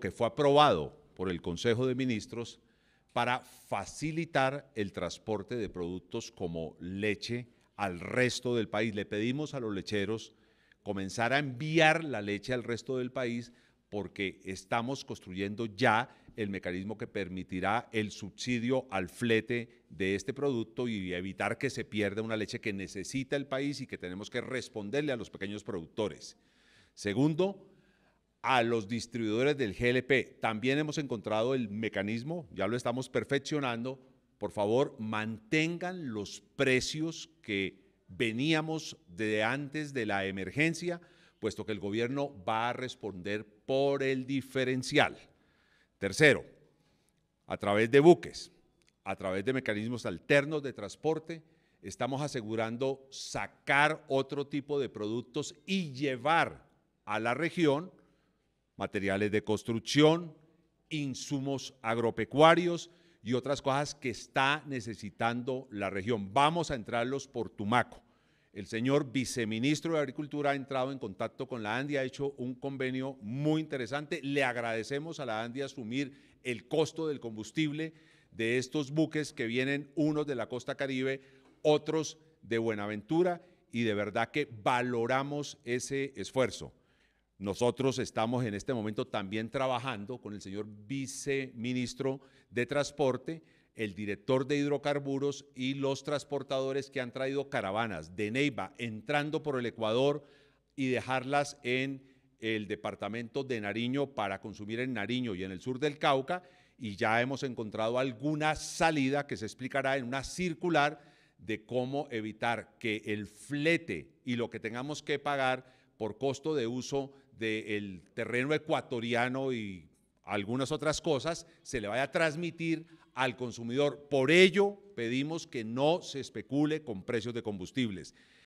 que fue aprobado por el Consejo de Ministros para facilitar el transporte de productos como leche al resto del país. Le pedimos a los lecheros comenzar a enviar la leche al resto del país porque estamos construyendo ya el mecanismo que permitirá el subsidio al flete de este producto y evitar que se pierda una leche que necesita el país y que tenemos que responderle a los pequeños productores. Segundo, a los distribuidores del GLP. También hemos encontrado el mecanismo, ya lo estamos perfeccionando. Por favor, mantengan los precios que veníamos de antes de la emergencia, puesto que el gobierno va a responder por el diferencial. Tercero, a través de buques, a través de mecanismos alternos de transporte, estamos asegurando sacar otro tipo de productos y llevar a la región materiales de construcción, insumos agropecuarios y otras cosas que está necesitando la región. Vamos a entrarlos por Tumaco. El señor viceministro de Agricultura ha entrado en contacto con la ANDI, ha hecho un convenio muy interesante. Le agradecemos a la ANDI asumir el costo del combustible de estos buques que vienen unos de la costa caribe, otros de Buenaventura, y de verdad que valoramos ese esfuerzo. Nosotros estamos en este momento también trabajando con el señor viceministro de Transporte, el director de hidrocarburos y los transportadores que han traído caravanas de Neiva entrando por el Ecuador y dejarlas en el departamento de Nariño para consumir en Nariño y en el sur del Cauca. Y ya hemos encontrado alguna salida que se explicará en una circular de cómo evitar que el flete y lo que tengamos que pagar por costo de uso del terreno ecuatoriano y algunas otras cosas se le vaya a transmitir al consumidor. Por ello pedimos que no se especule con precios de combustibles.